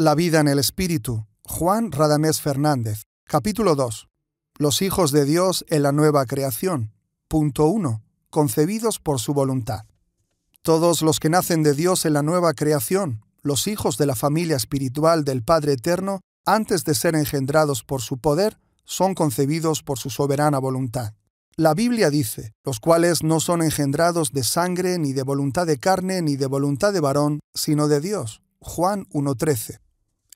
La vida en el Espíritu, Juan Radamés Fernández, capítulo 2. Los hijos de Dios en la nueva creación. Punto 1. Concebidos por su voluntad. Todos los que nacen de Dios en la nueva creación, los hijos de la familia espiritual del Padre Eterno, antes de ser engendrados por su poder, son concebidos por su soberana voluntad. La Biblia dice, los cuales no son engendrados de sangre, ni de voluntad de carne, ni de voluntad de varón, sino de Dios. Juan 1.13.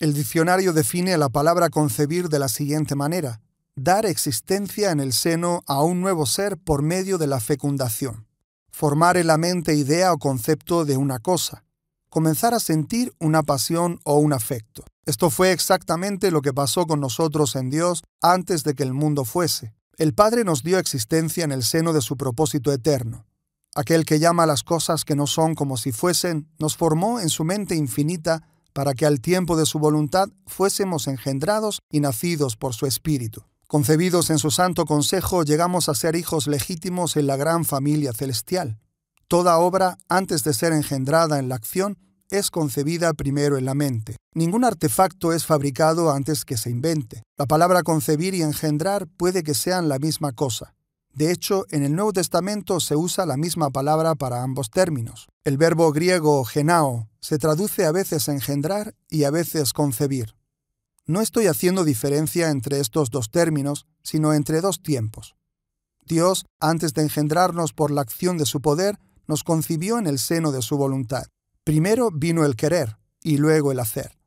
El diccionario define la palabra concebir de la siguiente manera, dar existencia en el seno a un nuevo ser por medio de la fecundación, formar en la mente idea o concepto de una cosa, comenzar a sentir una pasión o un afecto. Esto fue exactamente lo que pasó con nosotros en Dios antes de que el mundo fuese. El Padre nos dio existencia en el seno de su propósito eterno. Aquel que llama las cosas que no son como si fuesen, nos formó en su mente infinita para que al tiempo de su voluntad fuésemos engendrados y nacidos por su Espíritu. Concebidos en su santo consejo, llegamos a ser hijos legítimos en la gran familia celestial. Toda obra, antes de ser engendrada en la acción, es concebida primero en la mente. Ningún artefacto es fabricado antes que se invente. La palabra concebir y engendrar puede que sean la misma cosa. De hecho, en el Nuevo Testamento se usa la misma palabra para ambos términos. El verbo griego genao, se traduce a veces engendrar y a veces concebir. No estoy haciendo diferencia entre estos dos términos, sino entre dos tiempos. Dios, antes de engendrarnos por la acción de su poder, nos concibió en el seno de su voluntad. Primero vino el querer y luego el hacer.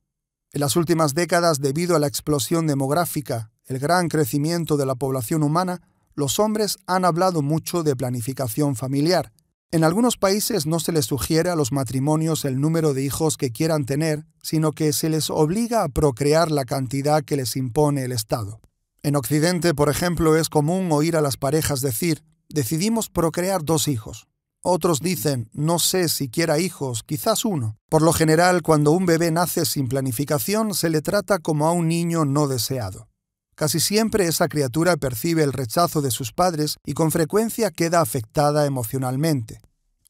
En las últimas décadas, debido a la explosión demográfica, el gran crecimiento de la población humana, los hombres han hablado mucho de planificación familiar, en algunos países no se les sugiere a los matrimonios el número de hijos que quieran tener, sino que se les obliga a procrear la cantidad que les impone el Estado. En Occidente, por ejemplo, es común oír a las parejas decir, decidimos procrear dos hijos. Otros dicen, no sé si quiera hijos, quizás uno. Por lo general, cuando un bebé nace sin planificación, se le trata como a un niño no deseado. Casi siempre esa criatura percibe el rechazo de sus padres y con frecuencia queda afectada emocionalmente.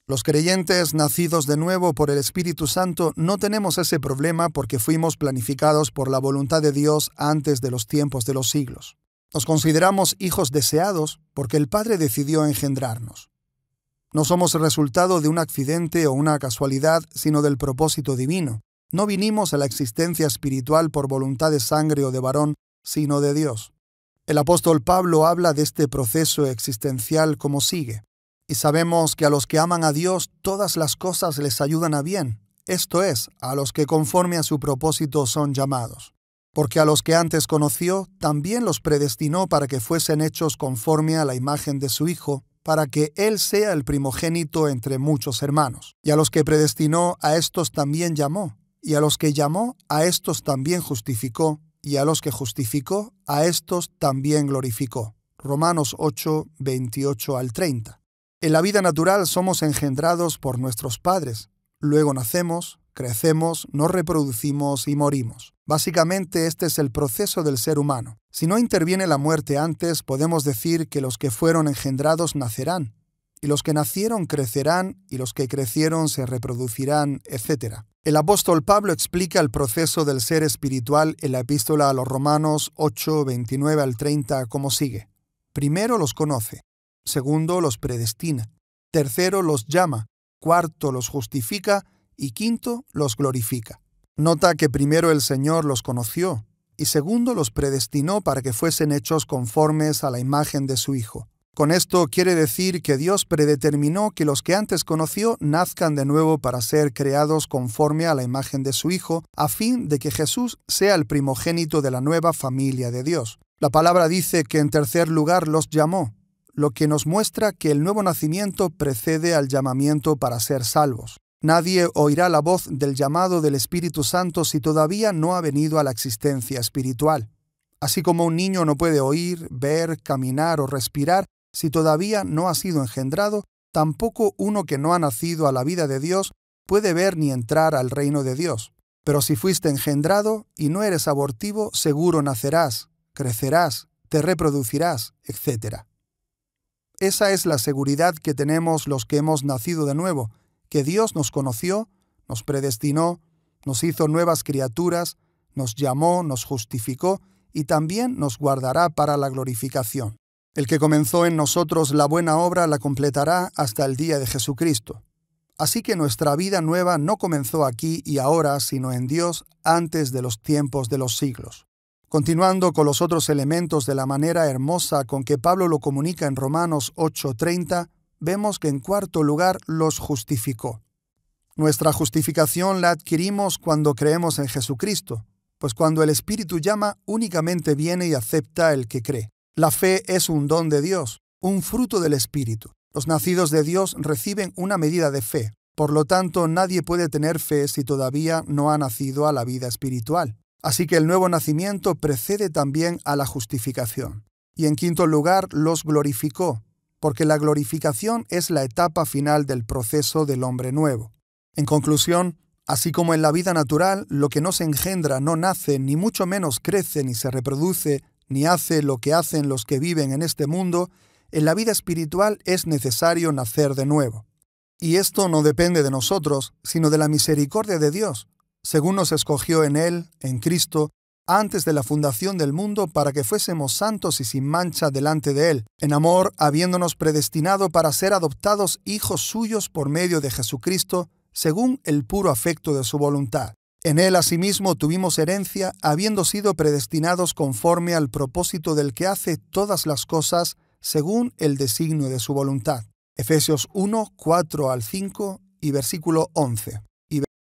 Los creyentes nacidos de nuevo por el Espíritu Santo no tenemos ese problema porque fuimos planificados por la voluntad de Dios antes de los tiempos de los siglos. Nos consideramos hijos deseados porque el Padre decidió engendrarnos. No somos resultado de un accidente o una casualidad, sino del propósito divino. No vinimos a la existencia espiritual por voluntad de sangre o de varón, sino de Dios. El apóstol Pablo habla de este proceso existencial como sigue. Y sabemos que a los que aman a Dios todas las cosas les ayudan a bien, esto es, a los que conforme a su propósito son llamados. Porque a los que antes conoció, también los predestinó para que fuesen hechos conforme a la imagen de su Hijo, para que Él sea el primogénito entre muchos hermanos. Y a los que predestinó, a estos también llamó. Y a los que llamó, a estos también justificó y a los que justificó, a estos también glorificó. Romanos 8, 28 al 30. En la vida natural somos engendrados por nuestros padres, luego nacemos, crecemos, nos reproducimos y morimos. Básicamente este es el proceso del ser humano. Si no interviene la muerte antes, podemos decir que los que fueron engendrados nacerán, y los que nacieron crecerán, y los que crecieron se reproducirán, etc. El apóstol Pablo explica el proceso del ser espiritual en la epístola a los Romanos 8, 29 al 30 como sigue. Primero los conoce, segundo los predestina, tercero los llama, cuarto los justifica y quinto los glorifica. Nota que primero el Señor los conoció y segundo los predestinó para que fuesen hechos conformes a la imagen de su Hijo con esto quiere decir que Dios predeterminó que los que antes conoció nazcan de nuevo para ser creados conforme a la imagen de su Hijo, a fin de que Jesús sea el primogénito de la nueva familia de Dios. La palabra dice que en tercer lugar los llamó, lo que nos muestra que el nuevo nacimiento precede al llamamiento para ser salvos. Nadie oirá la voz del llamado del Espíritu Santo si todavía no ha venido a la existencia espiritual. Así como un niño no puede oír, ver, caminar o respirar, si todavía no ha sido engendrado, tampoco uno que no ha nacido a la vida de Dios puede ver ni entrar al reino de Dios. Pero si fuiste engendrado y no eres abortivo, seguro nacerás, crecerás, te reproducirás, etc. Esa es la seguridad que tenemos los que hemos nacido de nuevo, que Dios nos conoció, nos predestinó, nos hizo nuevas criaturas, nos llamó, nos justificó y también nos guardará para la glorificación. El que comenzó en nosotros la buena obra la completará hasta el día de Jesucristo. Así que nuestra vida nueva no comenzó aquí y ahora, sino en Dios antes de los tiempos de los siglos. Continuando con los otros elementos de la manera hermosa con que Pablo lo comunica en Romanos 8:30, vemos que en cuarto lugar los justificó. Nuestra justificación la adquirimos cuando creemos en Jesucristo, pues cuando el Espíritu llama únicamente viene y acepta el que cree. La fe es un don de Dios, un fruto del Espíritu. Los nacidos de Dios reciben una medida de fe. Por lo tanto, nadie puede tener fe si todavía no ha nacido a la vida espiritual. Así que el nuevo nacimiento precede también a la justificación. Y en quinto lugar, los glorificó, porque la glorificación es la etapa final del proceso del hombre nuevo. En conclusión, así como en la vida natural, lo que no se engendra no nace, ni mucho menos crece ni se reproduce, ni hace lo que hacen los que viven en este mundo, en la vida espiritual es necesario nacer de nuevo. Y esto no depende de nosotros, sino de la misericordia de Dios, según nos escogió en Él, en Cristo, antes de la fundación del mundo para que fuésemos santos y sin mancha delante de Él, en amor habiéndonos predestinado para ser adoptados hijos suyos por medio de Jesucristo, según el puro afecto de su voluntad en él asimismo tuvimos herencia, habiendo sido predestinados conforme al propósito del que hace todas las cosas según el designio de su voluntad. Efesios 1, 4 al 5 y versículo 11.